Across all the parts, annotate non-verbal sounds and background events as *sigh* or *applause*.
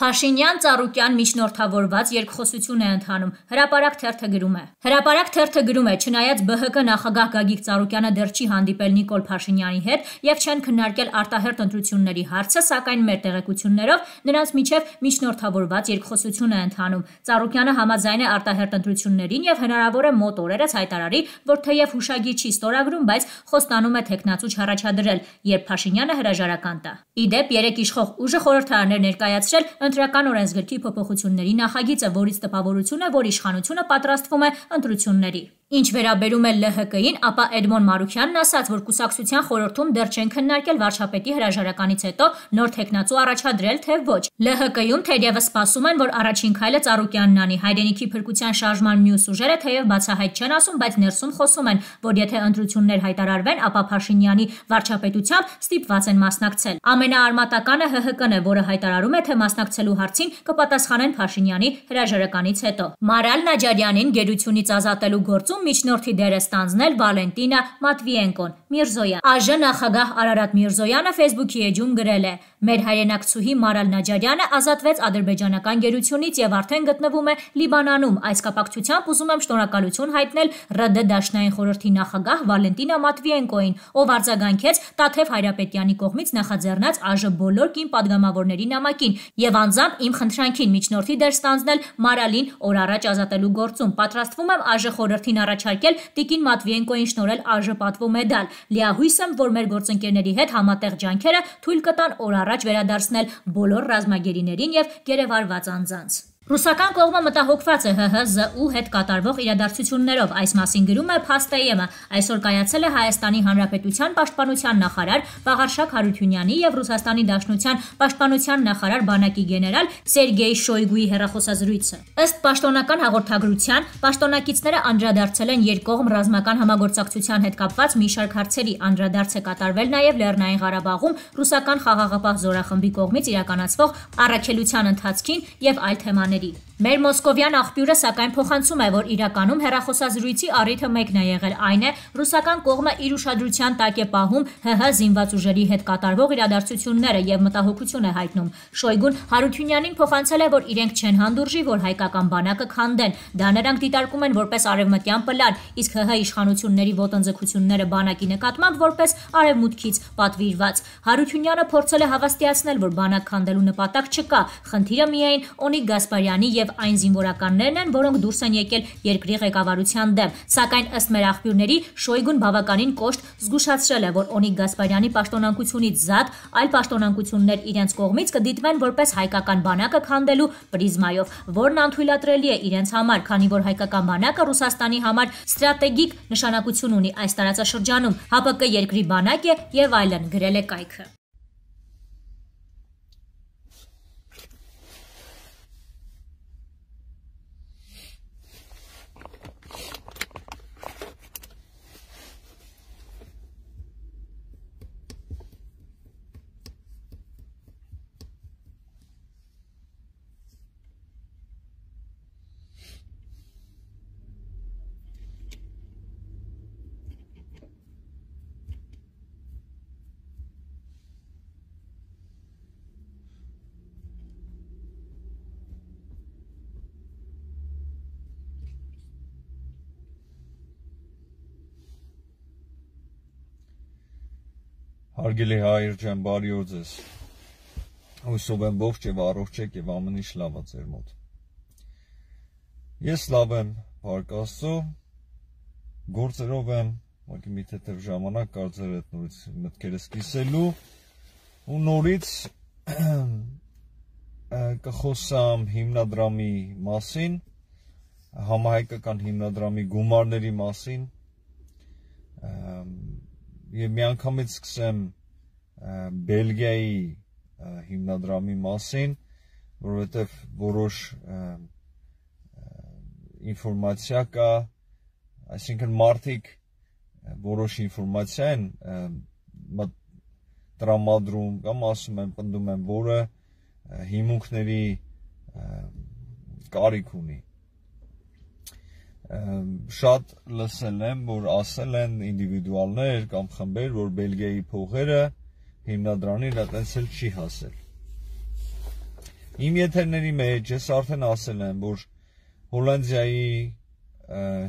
Փաշինյան-Ծառուկյան միջնորդավորված երկխոսություն է ընթանում։ Հրապարակ թերթը գրում է. Հրապարակ թերթը գրում է, չնայած ԲՀԿ նախագահ Գագիկ Ծառուկյանը դեռ չի հանդիպել Նիկոլ Փաշինյանի հետ եւ չեն քննարկել արտահերտ ընտրությունների հարցը, սակայն մեր տեղեկություններով նրանց միջև միջնորդավորված երկխոսություն է ընթանում։ Ծառուկյանը համաձայն է արտահերտ ընտրություններին եւ հնարավոր է մոտ օրերս հայտարարի, որ թեև հուշագիր չի ստորագրում, բայց խոստանում է տեխնացու չառաջադրել, երբ Փաշինյանը հրաժարական տա։ Ի դեպ, երեք իշխող ուժը խորհրդարաններ ներկայացրել Անընտրական օրենսգրքի փոփոխությունների նախագիծը, որից տպավորություն է, որ իշխանությունը պատրաստվում է ընտրությունների Ինչ վերաբերում է ԼՀԿ-ին, ապա Էդմոն Մարուքյանն ասաց, որ Կուսակցության խորհրդում դեռ չեն քննարկել վարչապետի հրաժարականից հետո նոր տեխնացու առաջադրել թե ոչ։ ԼՀԿ-յում թերևս սպասում են, որ առաջին քայլը Ծառուկյանն անի։ Հայրենիքի փրկության շարժման մյուս ուժերը թեև բացահայտ չեն ասում, բայց ներսում խոսում են, որ եթե ընտրություններ հայտարարվեն, ապա Փաշինյանի վարչապետությամբ ստիպված են մասնակցել։ Ամենաարմատականը ՀՀԿ-ն է, որը հայտարարում է, թե մասնակցելու հարցին կպատասխանեն Փաշինյանի հրաժարականից հետո։ Մարալ Նաջարյանին գերությունից ազատելու գործում գործում միջնորդի դեր է ստանձնել Վալենտինա Մատվիենկոն։ Միրզոյան։ ԱԺ նախագահ Արարատ Միրզոյանը Facebook-ի էջում գրել է. «Մեր հայրենակցուհի Մարալ Նաջարյանը ազատվեց ադրբեջանական գերությունից եւ արդեն գտնվում է Լիբանանում։ Այս կապակցությամբ ուզում եմ շնորհակալություն հայտնել ՌԴ Դաշնային խորհրդի նախագահ Վալենտինա Մատվիենկոյին, ով արձագանքեց Տաթև Հայրապետյանի կողմից նախաձեռնած ԱԺ բոլոր կին падգամավորների նամակին եւ անձամբ իմ խնդրանքին միջնորդի դեր ստանձնել Մարալին օր առաջ ազատելու գործում։ Պատրաստվում եմ ԱԺ խորհրդին առաջարկել Տիկին Մատվիենկոին շնորհել արժեպատվու մեդալ։ Լիահույս եմ, որ մեր գործընկերների հետ համատեղ ջանքերը թույլ կտան օր առաջ վերադարձնել բոլոր ռազմագերիներին եւ գերեվարված անձանց։ Ռուսական կողմը մտահոգված է ՀՀԶ-ու հետ կատարվող իրադարձություններով, այս մասին գրում է Փաստայեմը։ Այսօր կայացել է Հայաստանի Հանրապետության Պաշտպանության նախարար Վաղարշակ Հարությունյանի եւ Ռուսաստանի Դաշնության Պաշտպանության նախարար բանակի գեներալ Սերգեյ Շոյգուի հերախոսազրույցը։ Ըստ պաշտոնական հաղորդագրության, պաշտոնակիցները անդրադարձել են երկկողմ ռազմական համագործակցության հետ կապված մի շարք հարցերի, անդրադարձ է կատարվել նաեւ Լեռնային Ղարաբաղում ռուսական խաղաղապահ զորախմբի կողմից իրականացվող առաքելության ընթացքին եւ այլ թեմաների Madrid. Մեր մոսկովյան աղբյուրը սակայն փոխանցում է, որ իրականում հերախոսազրույցի առիթը մեկն է եղել, այն է ռուսական կողմը իր ուշադրության տակ է պահում ՀՀ զինված ուժերի հետ կատարվող իրադարձությունները եւ մտահոգություն է հայտնում։ Շոյգուն Հարությունյանին փոխանցել է, որ իրենք չեն հանդուրժի, որ հայկական բանակը քանդեն։ Դա նրանք դիտարկում են որպես արևմտյան պլան, իսկ ՀՀ իշխանությունների ոտնձգությունները բանակի նկատմամբ որպես արևմուտքից պատվիրված։ Հարությունյանը փորձել է հավաստիացնել, որ բանակ քանդելու նպատակ չկա, խնդիրը միայն Օնիկ Գասպարյանի եւ նաև այն զինվորականներն են, որոնք դուրս են եկել երկրի ղեկավարության դեմ։ Սակայն ըստ մեր աղբյուրների Շոյգուն բավականին կոշտ զգուշացրել է, որ Օնիկ Գասպարյանի պաշտոնակությունից զատ այլ պաշտոնակություններ իրենց կողմից կդիտվեն որպես հայկական բանակը քանդելու պրիզմայով, որն անթույլատրելի է իրենց համար, քանի որ հայկական բանակը Ռուսաստանի համար ստրատեգիկ նշանակություն ունի այս տարածաշրջանում։ ՀԱՊԿ երկրի բանակ է եւ այլն գրել է կայքը։ Հարգելի հայր ջան, բարի օր ձեզ։ Հույսով եմ ողջ եւ առողջ եք եւ ամեն ինչ լավ է ձեր մոտ։ Ես լավ եմ, Փարքաստո։ Գործերով եմ, ուղղակի մի թեթև ժամանակ կար ձեր հետ նորից մտքերս կիսելու ու նորից *clears throat* կխոսամ հիմնադրամի մասին, համահայկական հիմնադրամի գումարների մասին, եւ միանգամից սկսեմ Բելգիայի հիմնադրամի մասին, որովհետև որոշ ինֆորմացիա կա, այսինքն մարդիկ որոշ ինֆորմացիա են տրամադրում կամ ասում են, պնդում են, որը հիմունքների կարիք ունի։ Շատ լսել եմ, որ ասել են ինդիվիդուալներ կամ խմբեր, որ Բելգիայի փողերը հիմնադրամին դա տենց էլ չի հասել։ Իմ եթերների մեջ ես արդեն ասել եմ, որ Հոլանդիայի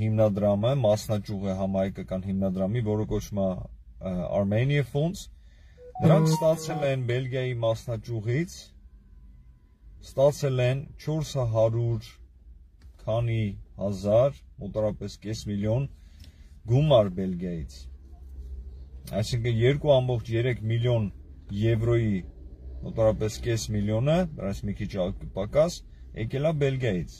հիմնադրամը մասնաճյուղ է համահայկական հիմնադրամի, որը կոչվում է Armenia Funds։ Նրանք ստացել են Բելգիայի մասնաճյուղից ստացել են 400 քանի հազար, մոտավորապես կես միլիոն գումար Բելգիայից այսինքն 2.3 միլիոն եվրոյի մոտավորապես կես միլիոնը, դրանից մի քիչ պակաս, եկել է Բելգիայից։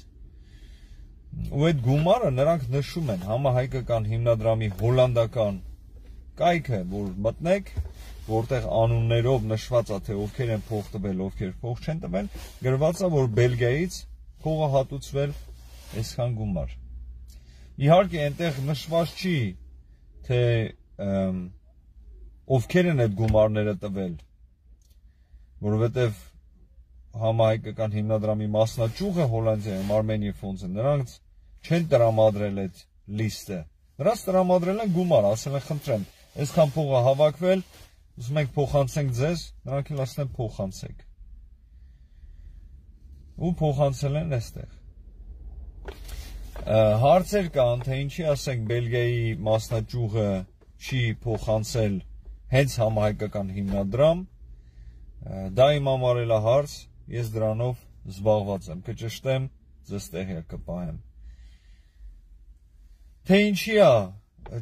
Ու այդ գումարը նրանք նշում են համահայկական հիմնադրամի հոլանդական կայքը, որ մտնեք, որտեղ անուններով նշված է թե ովքեր են փող տվել, ովքեր փող չեն տվել, գրված է որ Բելգիայից փողը հատուցվել այսքան գումար։ Իհարկե, այնտեղ նշված չի թե ովքեր են այդ գումարները տվել որովհետև համահայկական հիմնադրամի մասնաճյուղը Հոլանդիայում Armenian Fonds-ը նրանց չեն տրամադրել այդ լիստը նրանց տրամադրել են գումար ասել են խնդրեմ այսքան փողը հավաքվել ուզում ենք փոխանցենք ձեզ նրանք էլ ասեն փոխանցեք ու փոխանցել են այստեղ հարցեր կան թե ինչի ասենք Բելգիայի մասնաճյուղը չի փոխանցել հենց համահայկական հիմնադրամ, դա իմ համարելա հարց, ես դրանով զբաղված եմ, կճշտեմ, ձեզ տեղյա կպահեմ։ Թե ինչի է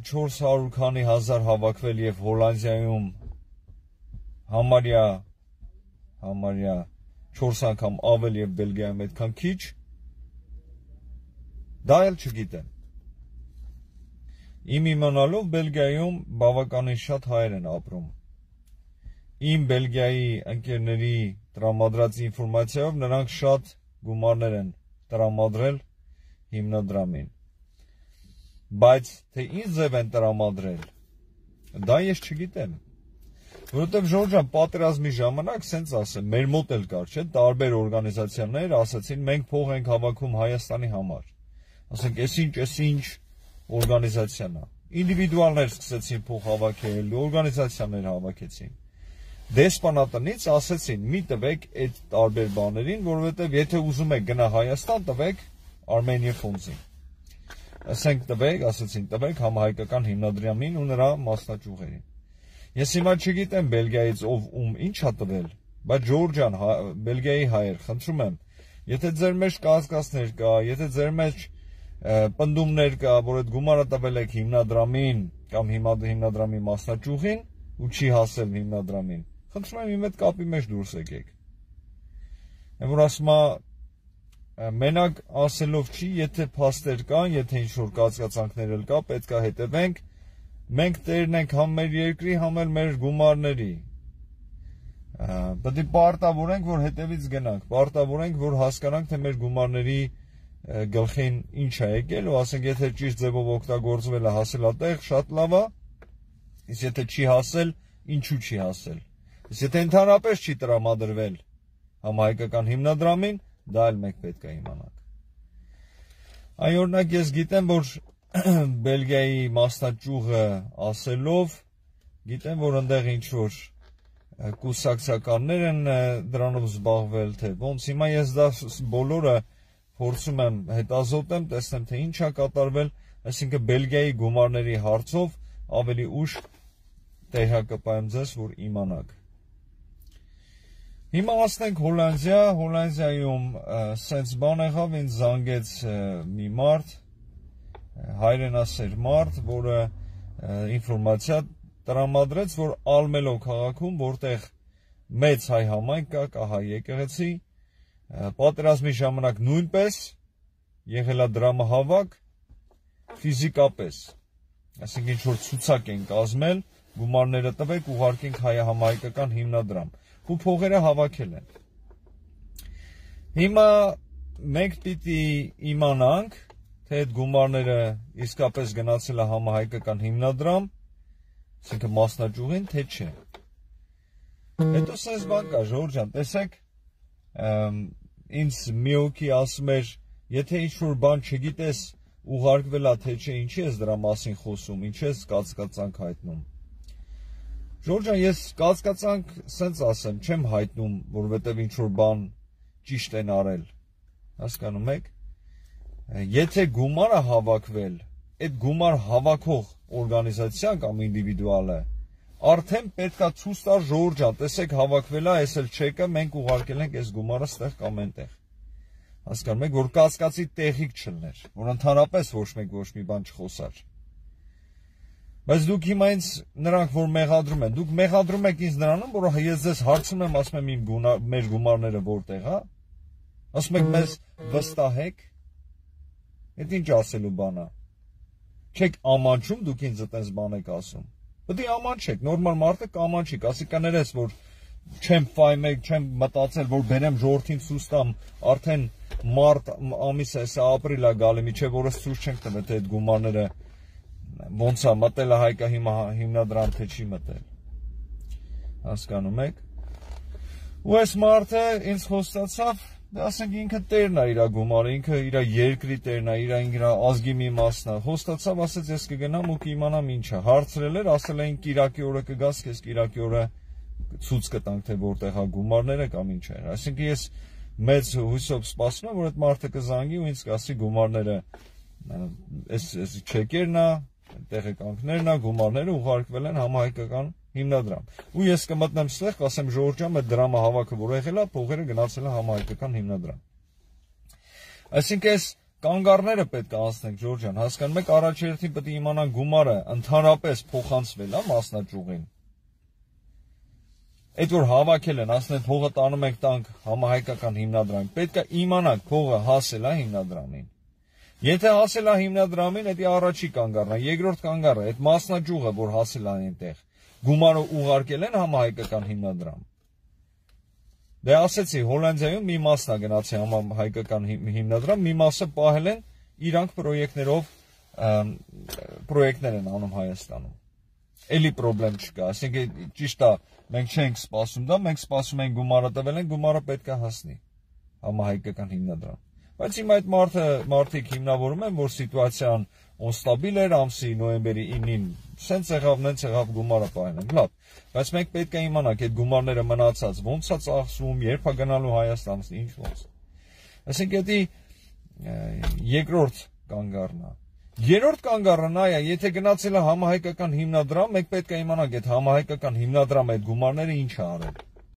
400 քանի հազար հավաքվել եւ Հոլանդիայում համարյա համարյա 4 անգամ ավել եւ Բելգիայում այդքան քիչ դա էլ չգիտեմ Իմ իմանալով Բելգիայում բավականին շատ հայեր են ապրում։ Իմ Բելգիայի ընկերների տրամադրած ինֆորմացիայով նրանք շատ գումարներ են տրամադրել հիմնադրամին։ Բայց թե ինչ ձև են տրամադրել, դա ես չգիտեմ։ Որովհետև Ժորժան պատերազմի ժամանակ սենց ասեմ, մեր մոտ էլ կար, չէ՞, տարբեր օրգանիզացիաներ ասացին, մենք փող ենք հավաքում Հայաստանի համար։ Ասենք, «Էս ինչ, էս ինչ, օրգանիզացիան է։ Ինդիվիդուալներ սկսեցին փող հավաքել, օրգանիզացիաներ հավաքեցին։ Դեսպանատնից ասեցին՝ մի տվեք այդ տարբեր բաներին, որովհետև եթե ուզում եք գնա Հայաստան, տվեք Armenian Funds-ին։ Ասենք տվեք, ասեցին տվեք համահայկական հիմնադրամին ու նրա մասնաճյուղերին։ Ես հիմա չգիտեմ Բելգիայից ով ում ինչ հա տվել, բայց Ջորջան, հա-, Բելգիայի հայր, խնդրում եմ, եթե ձեր մեջ կասկածներ կա, եթե ձեր մեջ պնդումներ կա, որ այդ գումարը տվել եք հիմնադրամին կամ հիմա հիմնադրամի մասնաճյուղին ու չի հասել հիմնադրամին։ Խնդրում եմ իմ հետ կապի մեջ դուրս եկեք։ Եմ որ ասում եմ մենակ ասելով չի, եթե փաստեր կան, եթե ինչ որ կասկածանքներ էլ կա, պետքա հետևենք։ Մենք տերն ենք համ մեր երկրի, համ էլ մեր գումարների։ Պետք է պարտավորենք, որ հետևից գնանք, պարտավորենք, որ հասկանանք, թե մեր գումարների գլխին ինչ է եկել ու ասենք եթե ճիշտ ձևով օգտագործվել է հասելատեղ, շատ լավ է։ Իսկ եթե չի հասել, ինչու չի հասել։ Իսկ եթե ընդհանրապես չի տրամադրվել համահայկական հիմնադրամին, դա էլ մենք պետք է իմանանք։ Այն օրինակ ես գիտեմ, որ *clears throat* Բելգիայի մասնաճյուղը ասելով գիտեմ, որ այնտեղ ինչ որ կուսակցականներ են դրանով զբաղվել, թե ոնց հիմա ես դա բոլորը փորձում եմ հետազոտեմ, տեսնեմ թե ինչ է կատարվել, այսինքն Բելգիայի գումարների հարցով ավելի ուշ տեղյա կպայեմ ձեզ, որ իմանաք։ Հիմա ասենք Հոլանդիա, Հոլանդիայում սենց բան եղավ, ինձ զանգեց մի մարդ, հայրենասեր մարդ, որը ինֆորմացիա տրամադրեց, որ Ալմելո քաղաքում, որտեղ մեծ հայ համայնք կա, կա հայ եկեղեցի, պատերազմի ժամանակ նույնպես եղել է դրամը հավաք ֆիզիկապես այսինքն ինչ որ ցուցակ են կազմել գումարները տվեք ուղարկենք հայ համահայկական հիմնադրամ ու փողերը հավաքել են հիմա մենք պիտի իմանանք թե այդ գումարները իսկապես գնացել է համահայկական հիմնադրամ այսինքն մասնաճյուղին թե չէ հետո սենց բան կա ժորժան տեսեք um, ինձ մի օքի ասում էր, եթե ինչ որ բան չգիտես, ուղարկվելա թե չէ, ինչի ես դրա մասին խոսում, ինչի ես կածկածանք հայտնում։ Ժորջան, ես կածկածանք սենց ասեմ, չեմ հայտնում, որովհետև ինչ որ բան ճիշտ են արել։ Հասկանում եք։ Եթե գումարը հավաքվել, այդ գումար հավաքող օրգանիզացիան կամ ինդիվիդուալը, արդեն պետքա ցույց տա Ժորժ ջան, տեսեք հավաքվել է, էս էլ չեկը, մենք ուղարկել ենք այս գումարը ստեղ կամ այնտեղ։ Հասկանում եք, որ կասկածի տեղիք չլներ, որ ընդհանրապես ոչ մեկ ոչ մի բան չխոսար։ Բայց դուք հիմա ինձ նրանք որ մեղադրում են, դուք մեղադրում եք ինձ նրանում, որ ես ձեզ հարցնում եմ, ասում եմ իմ գունա, մեր գումարները որտեղ է։ Ասում եք մեզ վստահեք։ Այդ ինչ ասելու բան է։ Չեք ամանջում, դուք ինձ այտենց բան եք ասում։ Պետք է ամանչեք, նորմալ մարդը կամանչիկ, ասի կներես, որ չեմ ֆայմել, չեմ մտածել, որ բերեմ ժողովրդին ցույց տամ, արդեն մարտ ամիսը, հեսա ապրիլա գալի, միջև օրս ցույց չենք տվել թե այդ գումարները ոնց է մտել հայկա հիմա հիմնադրամ թե չի մտել։ Հասկանում եք։ Ու այս մարդը ինձ խոստացավ Դա ասենք ինքը տերն է իր գումարը, ինքը իր երկրի տերն է, իր իր ազգի մի մասն է։ Հոստացավ ասեց ես կգնամ ու կիմանամ ինչա։ Հարցրել էր, ասել էին Կիրակի օրը կգաս, քեզ Կիրակի օրը ցույց կտանք թե որտեղ է գումարները կամ ինչ է։ Այսինքն ես մեծ հույսով սպասում եմ, որ այդ մարդը կզանգի ու ինձ կասի գումարները այս այս չեկերն է, տեղեկանքներն է, գումարները ուղարկվել են համահայկական հիմնադրամ։ Ու ես կմտնեմ ստեղ, կասեմ Ժորժ ջան, այդ դրամը հավաքը որ եղել է, փողերը գնացել է համահայկական հիմնադրամ։ Այսինքն էս կանգառները պետք է ասենք Ժորժ ջան, հասկանում եք առաջերտին պետք է իմանան գումարը ընդհանրապես փոխանցվել է մասնաճյուղին։ Այդ որ հավաքել են, ասեն փողը տանում եք տանք համահայկական հիմնադրամին, պետք է իմանաք փողը հասել է հիմնադրամին։ Եթե հասել է հիմնադրամին, դա առաջի կանգառն է, երկրորդ կանգառը, այդ մասնաճյուղը, որ հասել է այնտեղ գումարով ուղարկել են համահայկական հիմնադրամ։ Դե ասեցի, Հոլանդիայում մի մասն է գնացի համահայկական հիմնադրամ, մի մասը պահել են իրանք պրոյեկտներով պրոյեկտներ են անում Հայաստանում։ Էլի պրոբլեմ չկա, ասենք ճիշտ է, մենք չենք սպասում դա, մենք սպասում ենք գումարը տվել են, գումարը պետք է հասնի համահայկական հիմնադրամ։ Բայց հիմա այդ մարդը մարդիկ հիմնավորում են, որ սիտուացիան օստաբիլ էր ամսի նոեմբերի 9-ին, սենց եղավ, նենց եղավ գումարը պահենք, լավ։ Բայց մենք պետք է իմանանք այդ գումարները մնացած ո՞նց է ծախսվում, երբ է գնալու Հայաստանից, ինչ ո՞նց։ Այսինքն դա երկրորդ կանգառնա։ Երորդ կանգառը նա է, եթե գնացել է համահայկական հիմնադրամ, մենք պետք է իմանանք այդ համահայկական հիմնադրամը այդ գումարները ինչ է արել։